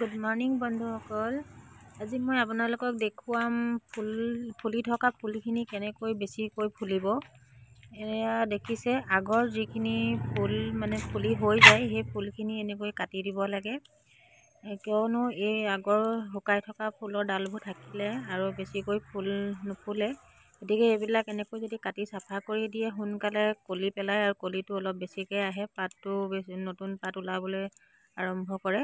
good morning বন্ধুসকল আজি মই আপোনালোকক দেখুৱাম ফুল ফুলি থকা ফুলখিনি কেনেকৈ বেছিকৈ ফুলিব এয়া দেখিছে আগৰ যিখিনি ফুল মানে ফুলি হৈ যায় সেই ফুলখিনি এনেকৈ কাটি দিব লাগে কিয়নো এই আগৰ শুকাই থকা ফুলৰ ডালবোৰ থাকিলে আৰু বেছিকৈ ফুল নুফুলে গতিকে এইবিলাক এনেকৈ যদি কাটি চাফা কৰি দিয়ে সোনকালে কলি পেলায় আৰু কলিটো অলপ বেছিকৈ আহে পাতটো বেছি নতুন পাত ওলাবলৈ আৰম্ভ কৰে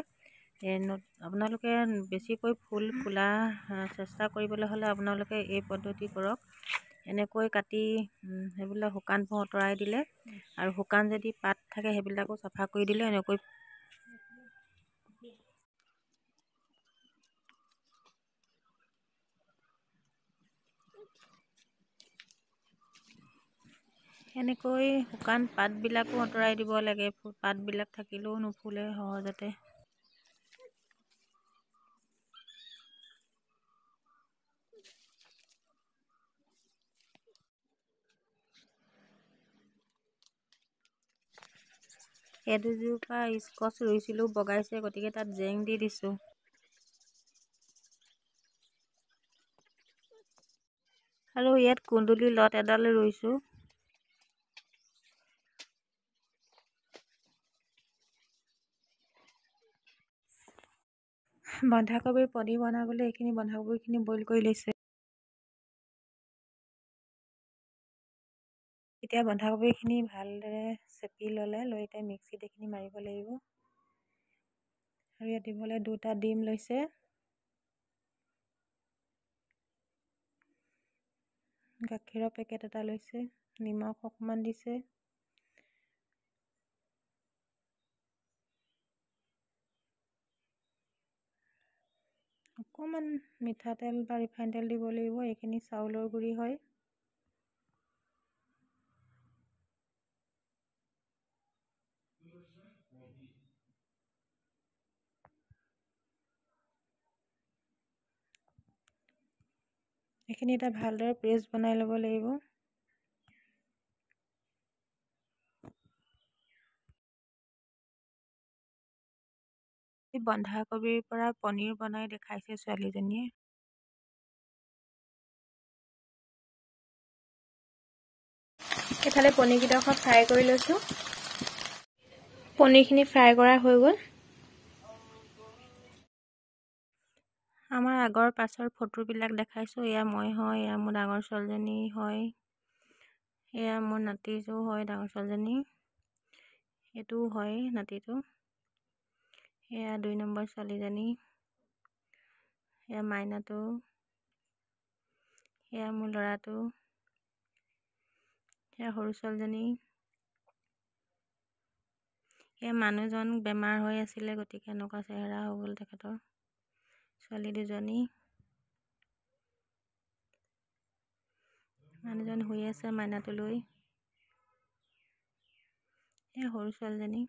আপোনালোকে বেছিকৈ ফুল ফুলা চেষ্টা কৰিবলৈ হ'লে আপোনালোকে এই পদ্ধতি কৰক এনেকৈ কাটি সেইবিলাক শুকানবোৰ আঁতৰাই দিলে আৰু শুকান যদি পাত থাকে সেইবিলাকো চাফা কৰি দিলে এনেকৈ এনেকৈ শুকান পাতবিলাকো আঁতৰাই দিব লাগে পাতবিলাক থাকিলেও নুফুলে সহজতে এই পৰা স্কচ ৰুইছিলোঁ বগাইছে গতিকে তাত জেং দি দিছোঁ আৰু ইয়াত কুন্দুলি লত এডাল ৰুইছোঁ বন্ধাকবিৰ পনীৰ বনাবলৈ এইখিনি বন্ধাকবিখিনি বইল কৰি লৈছে এতিয়া বন্ধাকবিখিনি ভালদৰে চেপি ল'লে লৈ এতিয়া মিক্সিত এইখিনি মাৰিব লাগিব আৰু ইয়াত দিবলৈ দুটা ডিম লৈছে গাখীৰৰ পেকেট এটা লৈছে নিমখ অকণমান দিছে অকণমান মিঠাতেল বা ৰিফাইন তেল দিব লাগিব এইখিনি চাউলৰ গুড়ি হয় এইখিনি এটা ভালদৰে পেষ্ট বনাই ল'ব লাগিব বন্ধাকবিৰ পৰা পনীৰ বনাই দেখাইছে ছোৱালীজনীয়ে এইফালে পনীৰকেইডোখৰ ফ্ৰাই কৰি লৈছোঁ পনিরখিনি ফ্রাই করা হয়ে গেল আমার আগর পাশের ফটোবিলাক দেখাইছো এয়া মই হয় এয়া মোর ডর ছলজনী হয় এয়া মোর নাতিজও হয় ডর ছলজনী এটু হয় নাতিটো এয়া দুই নম্বর ছালীজনী এয়া মাইনাটো এয়া মোর লড়াটো এয়া সরু ছলজনী সেই মানুহজন বেমাৰ হৈ আছিলে গতিকে এনেকুৱা চেহেৰা হৈ গ'ল তেখেতৰ ছোৱালী দুজনী মানুহজন শুই আছে মাইনাটোলৈ এই সৰু ছোৱালীজনী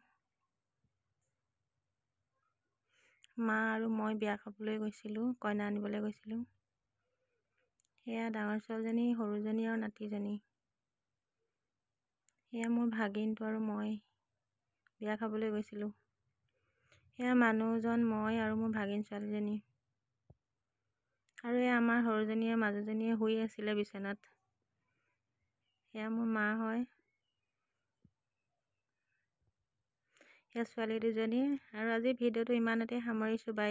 মা আৰু মই বিয়া খাবলৈ গৈছিলোঁ কইনা আনিবলৈ গৈছিলোঁ সেয়া ডাঙৰ ছোৱালীজনী সৰুজনী আৰু নাতিজনী সেয়া মোৰ ভাগিনটো আৰু মই বিয়া খাবলৈ গৈছিলোঁ সেয়া মানুহজন মই আৰু মোৰ ভাগিন ছোৱালীজনী আৰু এই আমাৰ সৰুজনীয়ে মাজুজনীয়ে শুই আছিলে বিচনাত সেয়া মোৰ মা হয় সেয়া ছোৱালী দুজনী আৰু আজি ভিডিঅ'টো ইমানতে সামৰিছোঁ বাই